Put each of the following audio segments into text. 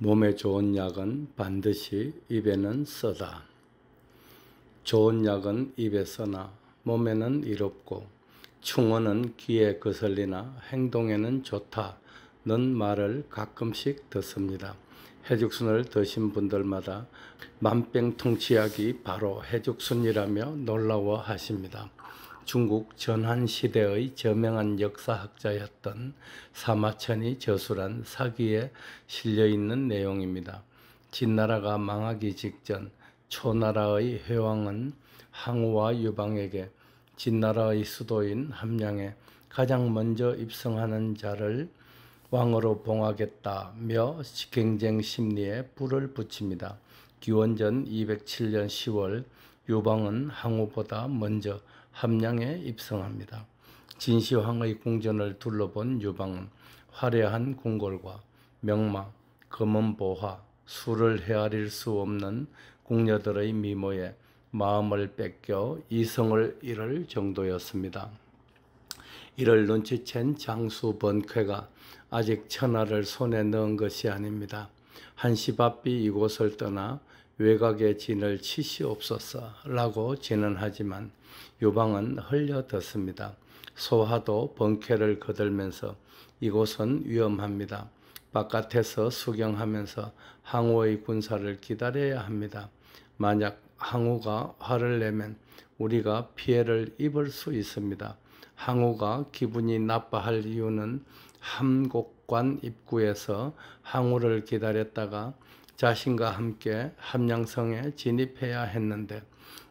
몸에 좋은 약은 반드시 입에는 써다. 좋은 약은 입에 써나 몸에는 이롭고 충언은 귀에 거슬리나 행동에는 좋다는 말을 가끔씩 듣습니다. 해죽순을 드신 분들마다 만병통치약이 바로 해죽순이라며 놀라워 하십니다. 중국 전한시대의 저명한 역사학자였던 사마천이 저술한 사기에 실려있는 내용입니다. 진나라가 망하기 직전 초나라의 회왕은 항우와 유방에게 진나라의 수도인 함양에 가장 먼저 입성하는 자를 왕으로 봉하겠다며 경쟁 심리에 불을 붙입니다. 기원전 207년 10월 유방은 항우보다 먼저 함양에 입성합니다. 진시황의 궁전을 둘러본 유방은 화려한 궁궐과 명마, 검은보화, 수를 헤아릴 수 없는 궁녀들의 미모에 마음을 뺏겨 이성을 잃을 정도였습니다. 이를 눈치챈 장수 번쾌가 아직 천하를 손에 넣은 것이 아닙니다. 한시바삐 이곳을 떠나 외곽에 진을 치시옵소서라고 진언하지만 유방은 흘려듣습니다. 소화도 번쾌를 거들면서 이곳은 위험합니다. 바깥에서 수경하면서 항우의 군사를 기다려야 합니다. 만약 항우가 화를 내면 우리가 피해를 입을 수 있습니다. 항우가 기분이 나빠할 이유는 함곡관 입구에서 항우를 기다렸다가 자신과 함께 함양성에 진입해야 했는데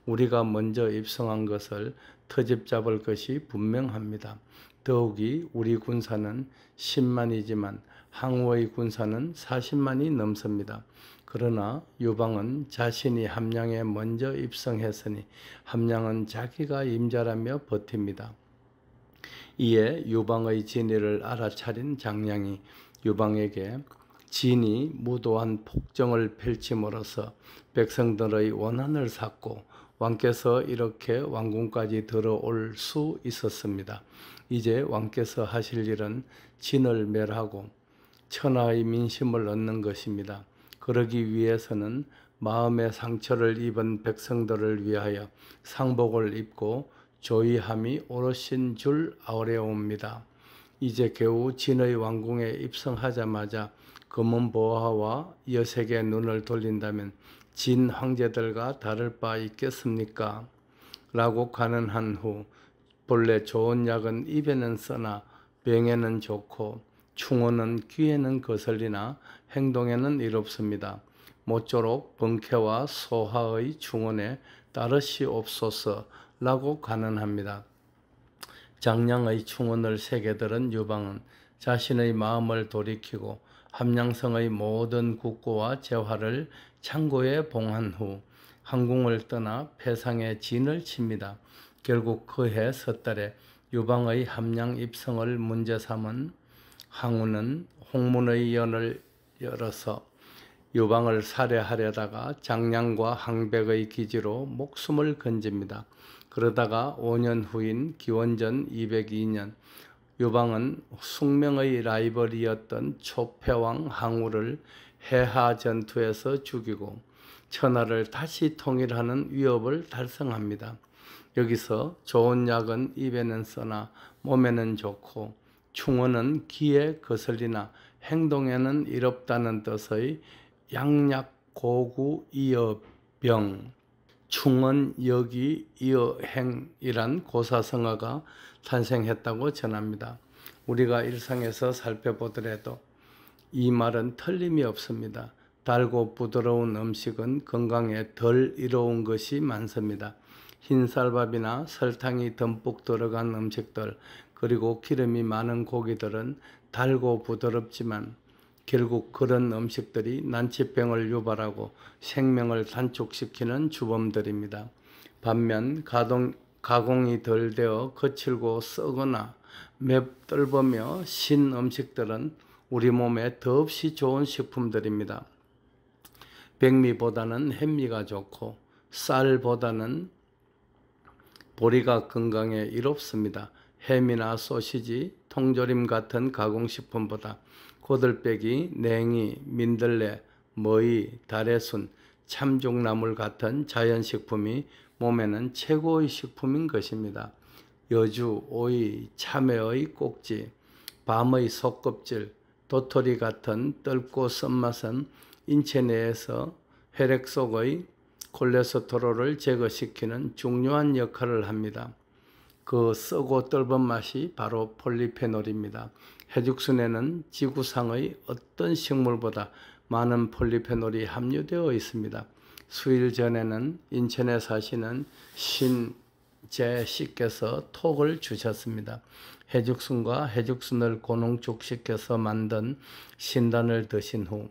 우리가 먼저 입성한 것을 터집 잡을 것이 분명합니다. 더욱이 우리 군사는 10만이지만 항우의 군사는 40만이 넘습니다. 그러나 유방은 자신이 함양에 먼저 입성했으니 함양은 자기가 임자라며 버팁니다. 이에 유방의 진위를 알아차린 장량이 유방에게 진이 무도한 폭정을 펼침으로써 백성들의 원한을 샀고 왕께서 이렇게 왕궁까지 들어올 수 있었습니다. 이제 왕께서 하실 일은 진을 멸하고 천하의 민심을 얻는 것입니다. 그러기 위해서는 마음의 상처를 입은 백성들을 위하여 상복을 입고 조의함이 오르신 줄아우옵니다 이제 겨우 진의 왕궁에 입성하자마자 검은 보화와 여색의 눈을 돌린다면 진 황제들과 다를 바 있겠습니까? 라고 가는한 후 본래 좋은 약은 입에는 써나 병에는 좋고 충원은 귀에는 거슬리나 행동에는 일없습니다 모쪼록 번쾌와 소화의 충원에 따르시옵소서라고 가는합니다. 장량의 충원을 세계들은 유방은 자신의 마음을 돌이키고 함양성의 모든 국고와 재화를 창고에 봉한 후항공을 떠나 폐상에 진을 칩니다. 결국 그해 섣달에 유방의 함양 입성을 문제 삼은 항우는 홍문의 연을 열어서 유방을 살해하려다가 장량과 항백의 기지로 목숨을 건집니다. 그러다가 5년 후인 기원전 202년 유방은 숙명의 라이벌이었던 조패왕 항우를 해하 전투에서 죽이고 천하를 다시 통일하는 위협을 달성합니다. 여기서 좋은 약은 입에는 써나 몸에는 좋고 충언은 귀에 거슬리나 행동에는 이롭다는 뜻의 양약 고구 이어병 충원여기 여행이란 고사성어가 탄생했다고 전합니다. 우리가 일상에서 살펴보더라도 이 말은 틀림이 없습니다. 달고 부드러운 음식은 건강에 덜 이로운 것이 많습니다. 흰쌀밥이나 설탕이 듬뿍 들어간 음식들 그리고 기름이 많은 고기들은 달고 부드럽지만 결국 그런 음식들이 난치병을 유발하고 생명을 단축시키는 주범들입니다. 반면 가동, 가공이 덜 되어 거칠고 썩거나 맵떨보며 신 음식들은 우리 몸에 더없이 좋은 식품들입니다. 백미보다는 햄미가 좋고 쌀보다는 보리가 건강에 이롭습니다. 햄이나 소시지, 통조림 같은 가공식품보다 고들빼기, 냉이, 민들레, 머이 달래순 참죽나물 같은 자연식품이 몸에는 최고의 식품인 것입니다. 여주, 오이, 참외의 꼭지, 밤의 속껍질, 도토리 같은 떫고 쓴맛은 인체 내에서 혈액 속의 콜레스테롤을 제거시키는 중요한 역할을 합니다. 그 쓰고 떫은 맛이 바로 폴리페놀입니다. 해죽순에는 지구상의 어떤 식물보다 많은 폴리페놀이 함유되어 있습니다. 수일 전에는 인천에 사시는 신재 씨께서 톡을 주셨습니다. 해죽순과 해죽순을 고농축시켜서 만든 신단을 드신 후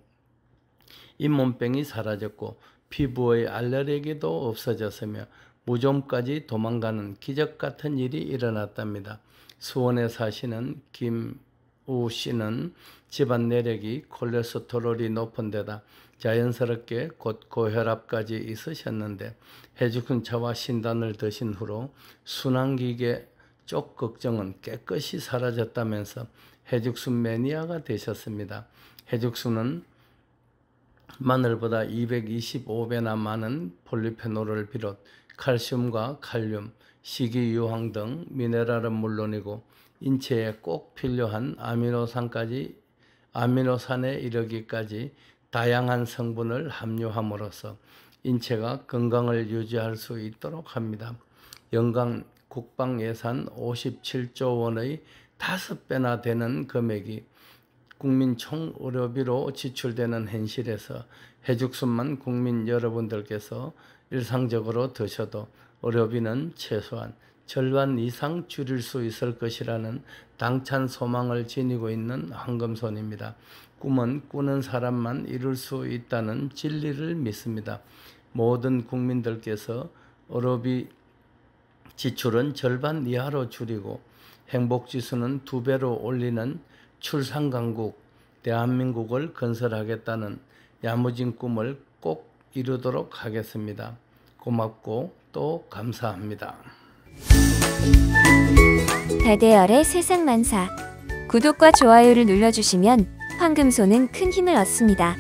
잇몸병이 사라졌고 피부의 알레르기도 없어졌으며 무좀까지 도망가는 기적 같은 일이 일어났답니다. 수원에 사시는 김우 씨는 집안 내력이 콜레스테롤이 높은 데다 자연스럽게 곧 고혈압까지 있으셨는데 해주군차와 신단을 드신 후로 순환기계 쪽 걱정은 깨끗이 사라졌다면서 해죽순 매니아가 되셨습니다. 해죽순은 마늘보다 225배나 많은 폴리페놀을 비롯 칼슘과 칼륨, 식이유황 등 미네랄은 물론이고 인체에 꼭 필요한 아미노산까지 아미노산에 이르기까지 다양한 성분을 함유함으로써 인체가 건강을 유지할 수 있도록 합니다. 연간 국방 예산 57조 원의 5배나 되는 금액이 국민 총의료비로 지출되는 현실에서 해죽순만 국민 여러분들께서 일상적으로 드셔도 의료비는 최소한 절반 이상 줄일 수 있을 것이라는 당찬 소망을 지니고 있는 황금손입니다. 꿈은 꾸는 사람만 이룰 수 있다는 진리를 믿습니다. 모든 국민들께서 의료비 지출은 절반 이하로 줄이고 행복지수는 두 배로 올리는 출산강국 대한민국을 건설하겠다는 야무진 꿈을 꼭 이루도록 하겠습니다. 고맙고 또 감사합니다. 대대열의 세상만사 구독과 좋아요를 눌러주시면 황금소는 큰 힘을 얻습니다.